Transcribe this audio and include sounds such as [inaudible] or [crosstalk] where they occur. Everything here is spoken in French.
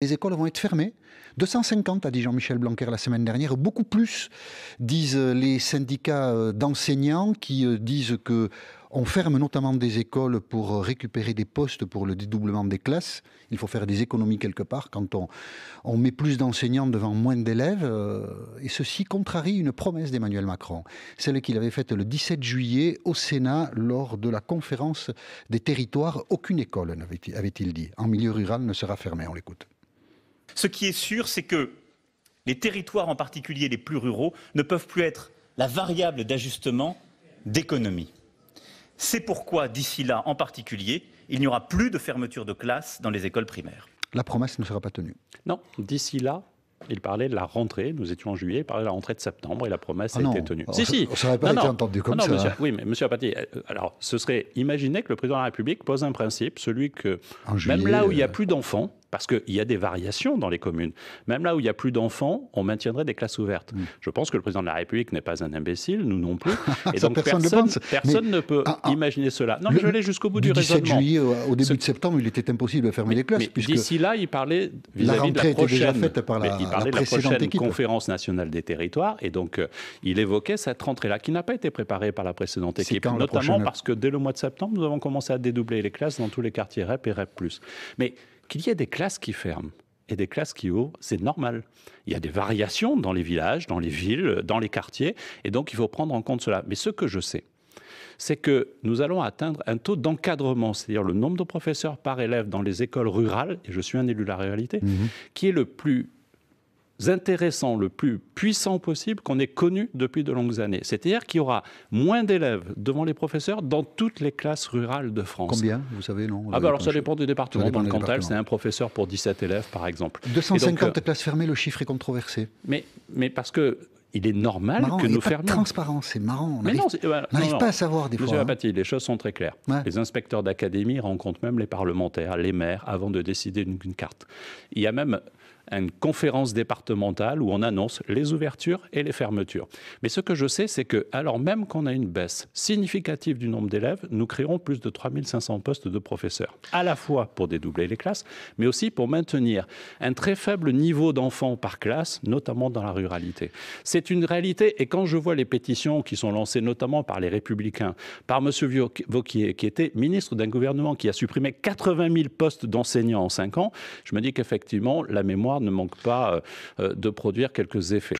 Les écoles vont être fermées. 250, a dit Jean-Michel Blanquer la semaine dernière, beaucoup plus, disent les syndicats euh, d'enseignants qui euh, disent que on ferme notamment des écoles pour récupérer des postes pour le dédoublement des classes. Il faut faire des économies quelque part quand on, on met plus d'enseignants devant moins d'élèves. Euh, et ceci contrarie une promesse d'Emmanuel Macron, celle qu'il avait faite le 17 juillet au Sénat lors de la conférence des territoires. Aucune école, avait-il dit, en milieu rural ne sera fermée. On l'écoute. Ce qui est sûr, c'est que les territoires, en particulier les plus ruraux, ne peuvent plus être la variable d'ajustement d'économie. C'est pourquoi, d'ici là, en particulier, il n'y aura plus de fermeture de classe dans les écoles primaires. La promesse ne sera pas tenue. Non, d'ici là, il parlait de la rentrée, nous étions en juillet, il parlait de la rentrée de septembre et la promesse a ah été tenue. si, si. On ne saurait pas non, été entendu comme ça. Monsieur, hein. oui, mais monsieur Apathy, euh, alors ce serait imaginer que le président de la République pose un principe, celui que même là où il n'y a euh, plus d'enfants, parce qu'il y a des variations dans les communes. Même là où il n'y a plus d'enfants, on maintiendrait des classes ouvertes. Mm. Je pense que le président de la République n'est pas un imbécile, nous non plus. personne, [laughs] personne, ne, peut imaginer cela. Non, je l'ai jusqu'au bout du, du 17 juillet euh, au début de septembre, il était impossible de fermer les classes. Mais d'ici là, il parlait vis-à-vis de la prochaine, faite par la, il parlait de la prochaine conférence nationale des territoires. Et donc, euh, il évoquait cette rentrée-là qui n'a pas été préparée par la précédente équipe. notamment parce que dès le mois de septembre, nous avons commencé à dédoubler les classes dans tous les quartiers REP et REP+. Mais qu'il y ait des classes qui ferment et des classes qui ouvrent, c'est normal. Il y a des variations dans les villages, dans les villes, dans les quartiers, et donc il faut prendre en compte cela. Mais ce que je sais, c'est que nous allons atteindre un taux d'encadrement, c'est-à-dire le nombre de professeurs par élève dans les écoles rurales, et je suis un élu de la réalité, mhm. qui est le plus intéressant le plus puissant possible qu'on ait connu depuis de longues années. C'est-à-dire qu'il y aura moins d'élèves devant les professeurs dans toutes les classes rurales de France. Combien, vous savez, non Ah bah alors ça dépend du département. dans le Cantal, c'est un professeur pour 17 élèves, par exemple. 250 donc, euh, places fermées, le chiffre est controversé. Mais, mais parce que il est normal que nous fermions. transparent, c'est marrant. On n'arrive pas à savoir des fois. Monsieur hein. Apathy, les choses sont très claires. Les inspecteurs d'académie rencontrent même les parlementaires, les maires, avant de décider d'une carte. Il y a même une conférence départementale où on annonce les ouvertures et les fermetures. Mais ce que je sais, c'est que, alors même qu'on a une baisse significative du nombre d'élèves, nous créerons plus de 3500 postes de professeurs, à la fois pour dédoubler les classes, mais aussi pour maintenir un très faible niveau d'enfants par classe, notamment dans la ruralité. C'est une réalité, et quand je vois les pétitions qui sont lancées notamment par les républicains, par M. Vauquier, qui était ministre d'un gouvernement qui a supprimé 80 000 postes d'enseignants en 5 ans, je me dis qu'effectivement, la mémoire ne manque pas euh, euh, de produire quelques effets.